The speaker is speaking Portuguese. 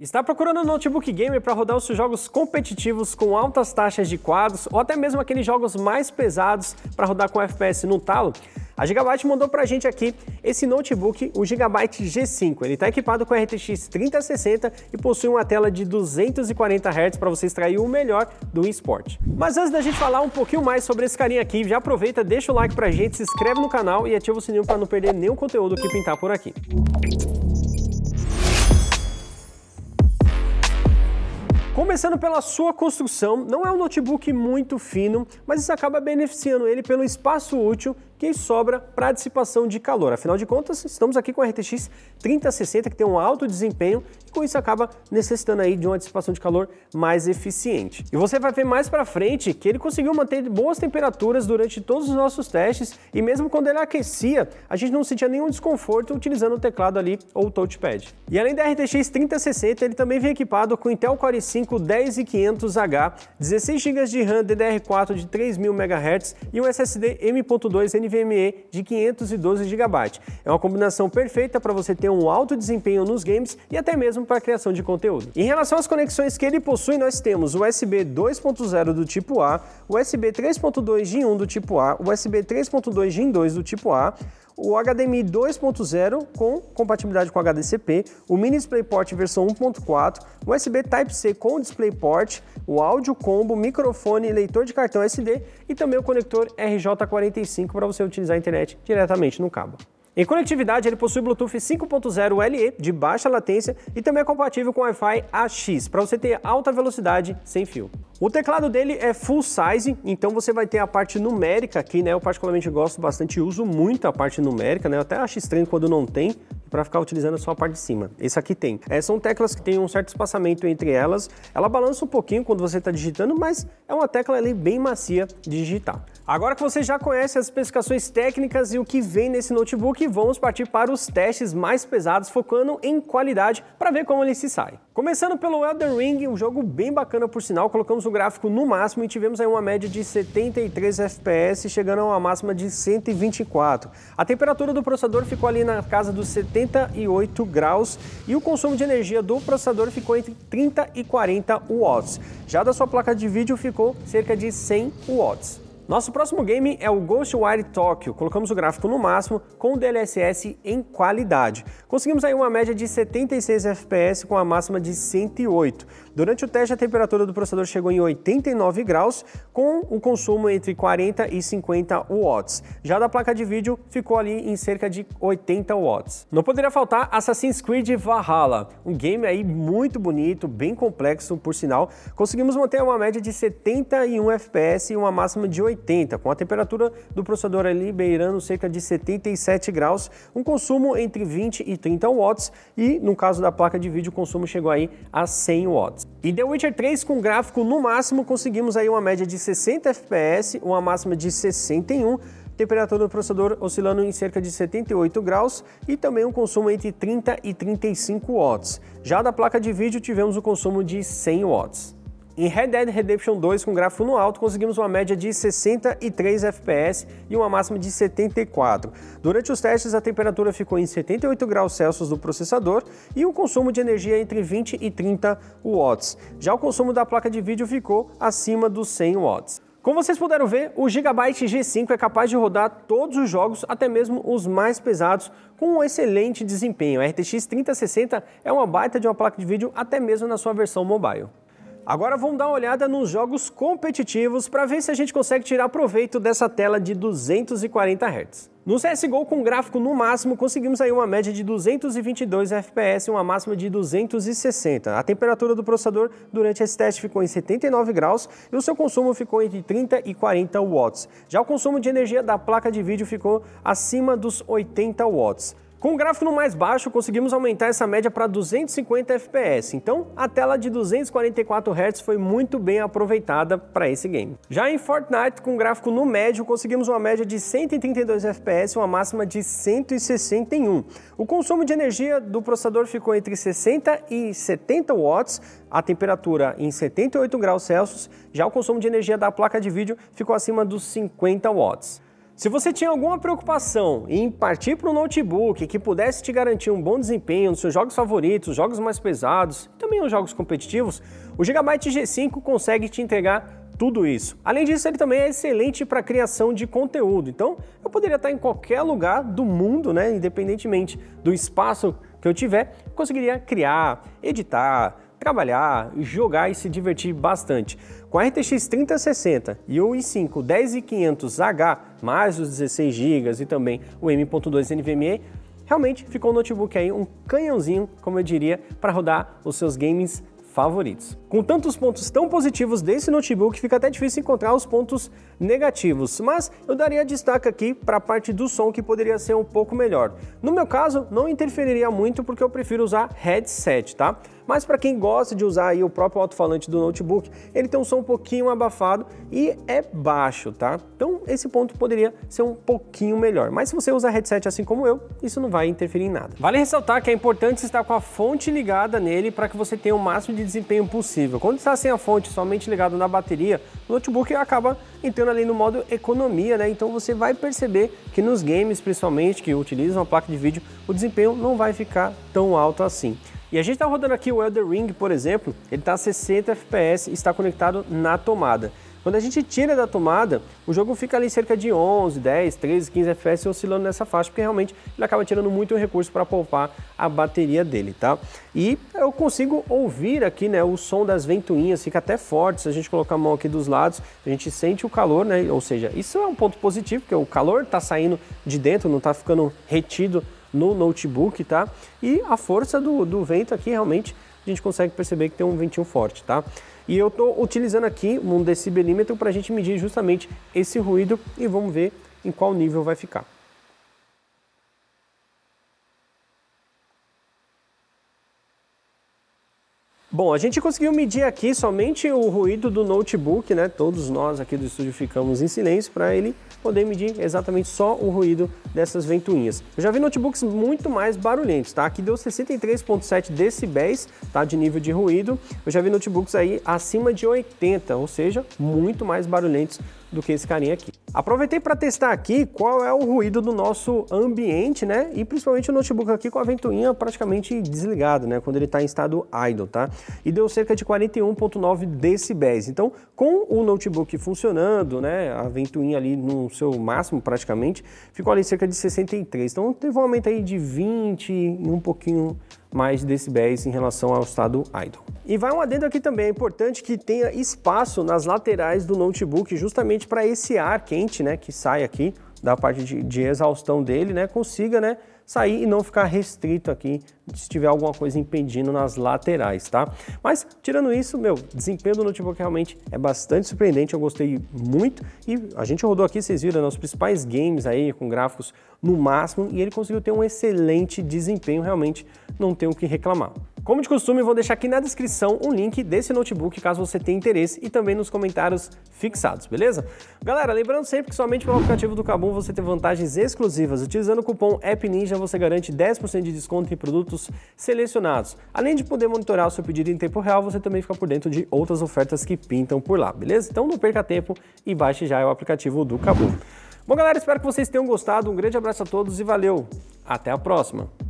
Está procurando um notebook gamer para rodar os seus jogos competitivos com altas taxas de quadros ou até mesmo aqueles jogos mais pesados para rodar com FPS no talo? A Gigabyte mandou para a gente aqui esse notebook, o Gigabyte G5. Ele está equipado com a RTX 3060 e possui uma tela de 240 Hz para você extrair o melhor do esporte. Mas antes da gente falar um pouquinho mais sobre esse carinha aqui, já aproveita, deixa o like para a gente, se inscreve no canal e ativa o sininho para não perder nenhum conteúdo que pintar por aqui. Começando pela sua construção, não é um notebook muito fino, mas isso acaba beneficiando ele pelo espaço útil que sobra para dissipação de calor. Afinal de contas, estamos aqui com a RTX 3060 que tem um alto desempenho e com isso acaba necessitando aí de uma dissipação de calor mais eficiente. E você vai ver mais para frente que ele conseguiu manter boas temperaturas durante todos os nossos testes e mesmo quando ele aquecia, a gente não sentia nenhum desconforto utilizando o teclado ali ou o touchpad. E além da RTX 3060, ele também vem equipado com Intel Core i5 10500H, 16 GB de RAM DDR4 de 3000 MHz e um SSD M.2 NVMe NVMe de 512 GB. É uma combinação perfeita para você ter um alto desempenho nos games e até mesmo para criação de conteúdo. Em relação às conexões que ele possui, nós temos USB 2.0 do tipo A, USB 3.2 Gen 1 do tipo A, USB 3.2 Gen 2 do tipo A, o HDMI 2.0 com compatibilidade com HDCP, o Mini DisplayPort versão 1.4, USB Type-C com DisplayPort, o áudio combo, microfone, leitor de cartão SD e também o conector RJ45 para você utilizar a internet diretamente no cabo. Em conectividade, ele possui Bluetooth 5.0 LE de baixa latência e também é compatível com Wi-Fi AX, para você ter alta velocidade sem fio. O teclado dele é full size, então você vai ter a parte numérica aqui, né? Eu particularmente gosto bastante e uso muito a parte numérica, né? Eu até acho estranho quando não tem, para ficar utilizando só a parte de cima. Esse aqui tem. É, são teclas que têm um certo espaçamento entre elas. Ela balança um pouquinho quando você está digitando, mas é uma tecla ali bem macia de digitar. Agora que você já conhece as especificações técnicas e o que vem nesse notebook, vamos partir para os testes mais pesados, focando em qualidade para ver como ele se sai. Começando pelo Elden Ring, um jogo bem bacana por sinal, colocamos o gráfico no máximo e tivemos aí uma média de 73 FPS, chegando a uma máxima de 124. A temperatura do processador ficou ali na casa dos 70 58 graus e o consumo de energia do processador ficou entre 30 e 40 watts. Já da sua placa de vídeo ficou cerca de 100 watts. Nosso próximo game é o Ghostwire Tokyo. Colocamos o gráfico no máximo com o DLSS em qualidade. Conseguimos aí uma média de 76 FPS com a máxima de 108. Durante o teste, a temperatura do processador chegou em 89 graus, com o consumo entre 40 e 50 watts. Já da placa de vídeo, ficou ali em cerca de 80 watts. Não poderia faltar Assassin's Creed Valhalla, um game aí muito bonito, bem complexo, por sinal. Conseguimos manter uma média de 71 FPS e uma máxima de 80, com a temperatura do processador ali beirando cerca de 77 graus, um consumo entre 20 e 30 watts e, no caso da placa de vídeo, o consumo chegou aí a 100 watts. E The Witcher 3 com gráfico no máximo conseguimos aí uma média de 60 FPS, uma máxima de 61, temperatura do processador oscilando em cerca de 78 graus e também um consumo entre 30 e 35 watts. Já da placa de vídeo tivemos o um consumo de 100 watts. Em Red Dead Redemption 2, com gráfico no alto, conseguimos uma média de 63 FPS e uma máxima de 74. Durante os testes, a temperatura ficou em 78 graus Celsius do processador e o consumo de energia entre 20 e 30 watts. Já o consumo da placa de vídeo ficou acima dos 100 watts. Como vocês puderam ver, o Gigabyte G5 é capaz de rodar todos os jogos, até mesmo os mais pesados, com um excelente desempenho. A RTX 3060 é uma baita de uma placa de vídeo até mesmo na sua versão mobile. Agora vamos dar uma olhada nos jogos competitivos para ver se a gente consegue tirar proveito dessa tela de 240 Hz. No CSGO, com gráfico no máximo, conseguimos aí uma média de 222 FPS e uma máxima de 260. A temperatura do processador durante esse teste ficou em 79 graus e o seu consumo ficou entre 30 e 40 watts. Já o consumo de energia da placa de vídeo ficou acima dos 80 watts. Com o gráfico no mais baixo, conseguimos aumentar essa média para 250 FPS, então a tela de 244 Hz foi muito bem aproveitada para esse game. Já em Fortnite, com o gráfico no médio, conseguimos uma média de 132 FPS e uma máxima de 161. O consumo de energia do processador ficou entre 60 e 70 watts, a temperatura em 78 graus Celsius, já o consumo de energia da placa de vídeo ficou acima dos 50 watts. Se você tinha alguma preocupação em partir para um notebook que pudesse te garantir um bom desempenho nos seus jogos favoritos, jogos mais pesados e também os jogos competitivos, o Gigabyte G5 consegue te entregar tudo isso. Além disso, ele também é excelente para criação de conteúdo. Então, eu poderia estar em qualquer lugar do mundo, né, independentemente do espaço que eu tiver, conseguiria criar, editar, trabalhar, jogar e se divertir bastante. Com a RTX 3060 e o i5 10500H, mais os 16 GB e também o M.2 NVMe, realmente ficou um notebook aí, um canhãozinho, como eu diria, para rodar os seus games favoritos. Com tantos pontos tão positivos desse notebook, fica até difícil encontrar os pontos negativos, mas eu daria destaque aqui para a parte do som que poderia ser um pouco melhor. No meu caso, não interferiria muito porque eu prefiro usar headset, tá? Mas para quem gosta de usar aí o próprio alto-falante do notebook, ele tem um som um pouquinho abafado e é baixo, tá? Então esse ponto poderia ser um pouquinho melhor. Mas se você usar headset assim como eu, isso não vai interferir em nada. Vale ressaltar que é importante estar com a fonte ligada nele para que você tenha o máximo de desempenho possível. Quando está sem a fonte, somente ligado na bateria, o notebook acaba entrando ali no modo economia, né? Então você vai perceber que nos games, principalmente, que utilizam a placa de vídeo, o desempenho não vai ficar tão alto assim. E a gente está rodando aqui o Elder Ring, por exemplo, ele está a 60 FPS e está conectado na tomada. Quando a gente tira da tomada, o jogo fica ali cerca de 11, 10, 13, 15 FPS oscilando nessa faixa, porque realmente ele acaba tirando muito recurso para poupar a bateria dele, tá? E eu consigo ouvir aqui, né, o som das ventoinhas, fica até forte, se a gente colocar a mão aqui dos lados, a gente sente o calor, né? Ou seja, isso é um ponto positivo, porque o calor está saindo de dentro, não está ficando retido no notebook, tá? E a força do, do vento aqui realmente a gente consegue perceber que tem um ventinho forte, tá? E eu estou utilizando aqui um decibelímetro para a gente medir justamente esse ruído e vamos ver em qual nível vai ficar. Bom, a gente conseguiu medir aqui somente o ruído do notebook, né? Todos nós aqui do estúdio ficamos em silêncio para ele poder medir exatamente só o ruído dessas ventoinhas. Eu já vi notebooks muito mais barulhentos, tá? Aqui deu 63.7 decibéis, tá? De nível de ruído. Eu já vi notebooks aí acima de 80, ou seja, muito mais barulhentos do que esse carinha aqui. Aproveitei para testar aqui qual é o ruído do nosso ambiente, né? E principalmente o notebook aqui com a ventoinha praticamente desligado, né? Quando ele está em estado idle, tá? E deu cerca de 41.9 decibéis. Então, com o notebook funcionando, né? A ventoinha ali no seu máximo praticamente, ficou ali cerca de 63. Então, teve um aumento aí de 20 e um pouquinho mais decibéis em relação ao estado idle. E vai um adendo aqui também, é importante que tenha espaço nas laterais do notebook justamente para esse ar quente né, que sai aqui da parte de, de exaustão dele, né, consiga né, sair e não ficar restrito aqui se tiver alguma coisa impedindo nas laterais, tá? Mas tirando isso, meu, desempenho do notebook realmente é bastante surpreendente, eu gostei muito e a gente rodou aqui, vocês viram, né, os principais games aí com gráficos no máximo e ele conseguiu ter um excelente desempenho, realmente não tenho o que reclamar. Como de costume, vou deixar aqui na descrição um link desse notebook caso você tenha interesse e também nos comentários fixados, beleza? Galera, lembrando sempre que somente pelo aplicativo do Kabum você tem vantagens exclusivas. Utilizando o cupom AppNinja você garante 10% de desconto em produtos selecionados. Além de poder monitorar o seu pedido em tempo real, você também fica por dentro de outras ofertas que pintam por lá, beleza? Então não perca tempo e baixe já o aplicativo do Kabum. Bom, galera, espero que vocês tenham gostado. Um grande abraço a todos e valeu! Até a próxima!